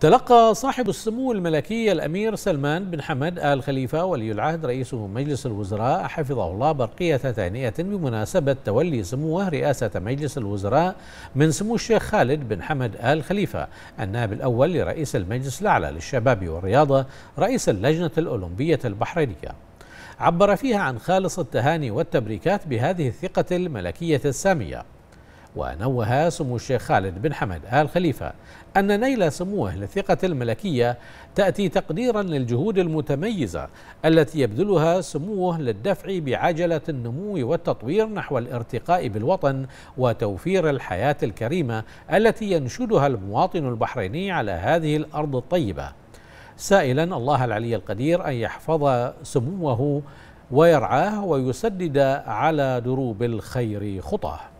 تلقى صاحب السمو الملكي الأمير سلمان بن حمد آل خليفة ولي العهد رئيس مجلس الوزراء حفظه الله برقية تهنئة بمناسبة تولي سموه رئاسة مجلس الوزراء من سمو الشيخ خالد بن حمد آل خليفة النائب الأول لرئيس المجلس الأعلى للشباب والرياضة رئيس اللجنة الأولمبية البحرينية عبر فيها عن خالص التهاني والتبريكات بهذه الثقة الملكية السامية ونوه سمو الشيخ خالد بن حمد آل خليفة أن نيل سموه للثقة الملكية تأتي تقديرا للجهود المتميزة التي يبذلها سموه للدفع بعجلة النمو والتطوير نحو الارتقاء بالوطن وتوفير الحياة الكريمة التي ينشدها المواطن البحريني على هذه الأرض الطيبة سائلا الله العلي القدير أن يحفظ سموه ويرعاه ويسدد على دروب الخير خطاه